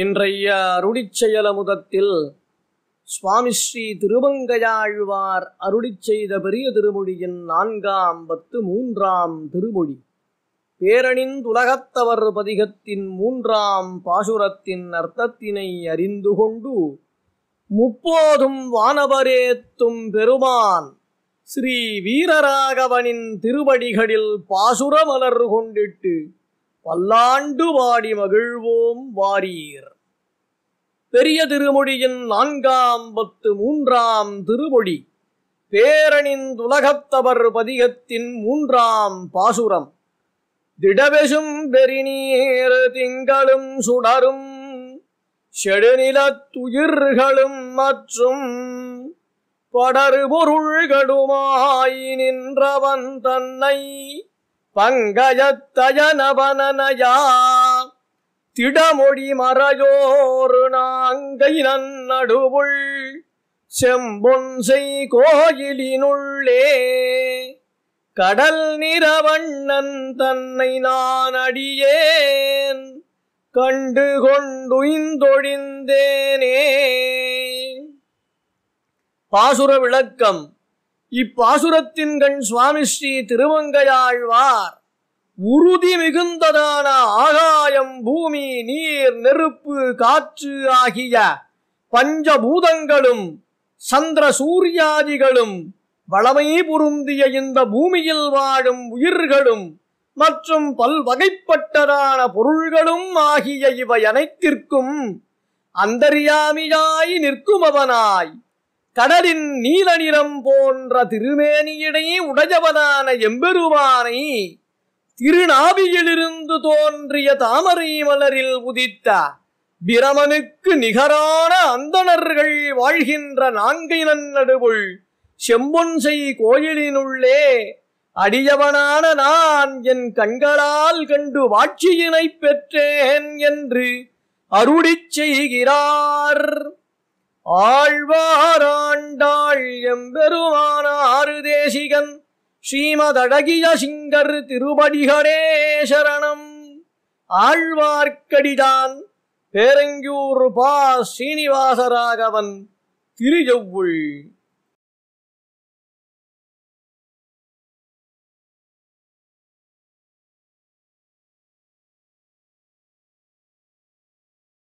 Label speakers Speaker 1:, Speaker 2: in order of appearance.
Speaker 1: இன்றைய முதத்தில் சுவாமி ஸ்ரீ திருவங்கையாழ்வார் அருடி செய்த பெரிய திருமொழியின் நான்காம் பத்து மூன்றாம் திருமொழி பேரணிந்துலகத்தவர் பதிகத்தின் மூன்றாம் பாசுரத்தின் அர்த்தத்தினை அறிந்து கொண்டு முப்போதும் வானவரேத்தும் பெருமான் ஸ்ரீ வீரராகவனின் திருவடிகளில் பாசுரமலர் கொண்டிட்டு பல்லாண்டு வாடி மகிழ்வோம் வாரீர் பெரிய திருமொழியின் நான்காம் பத்து மூன்றாம் திருமொழி பேரனின் துலகத்தவர் பதிகத்தின் மூன்றாம் பாசுரம் திடவெசும் பெருநீர் திங்களும் சுடரும் செடுநிலத்துயிர்களும் மற்றும் படறு பொருள்களுமாய் நின்றவன் தன்னை பங்கஜத்தயனபனனயா திடமொழி மறையோரு நாங்கை நன்னடுவுள் செம்பொன்சை கோயிலினுள்ளே கடல் நிறவண்ணன் தன்னை நான் அடியேன் கண்டு கொண்டுயிந்தொழிந்தேனே பாசுர விளக்கம் இப்பாசுரத்தின்கண் சுவாமி ஸ்ரீ திருமங்கையாழ்வார் உறுதி மிகுந்ததான ஆகாயம் பூமி நீர் நெருப்பு காற்று ஆகிய பஞ்சபூதங்களும் சந்திர சூர்யாதிகளும் வளமை பொருந்திய இந்த பூமியில் வாழும் உயிர்களும் மற்றும் பல்வகைப்பட்டதான பொருள்களும் ஆகிய இவை அனைத்திற்கும் அந்தரியாமியாய் நிற்குமவனாய் அவனாய் கடலின் நீல நிறம் போன்ற திருமேனியினை உடையவனான எம்பெருமானை திருநாபியிலிருந்து தோன்றிய தாமரை மலரில் உதித்த பிரமனுக்கு நிகரான அந்தணர்கள் வாழ்கின்ற நான்கை நன்னடுவுள் செம்பொன்சை கோயிலினுள்ளே அடியவனான நான் என் கண்களால் கண்டு வாட்சியினை பெற்றேன் என்று அருளிச் செய்கிறார் ஆழ்வார் ஸ்ரீமதழகிய சிங்கர் திருபடிகளே ஆழ்வார்க்கடிதான் பேரங்கியூர் பா ஸ்ரீனிவாசராகவன் திரு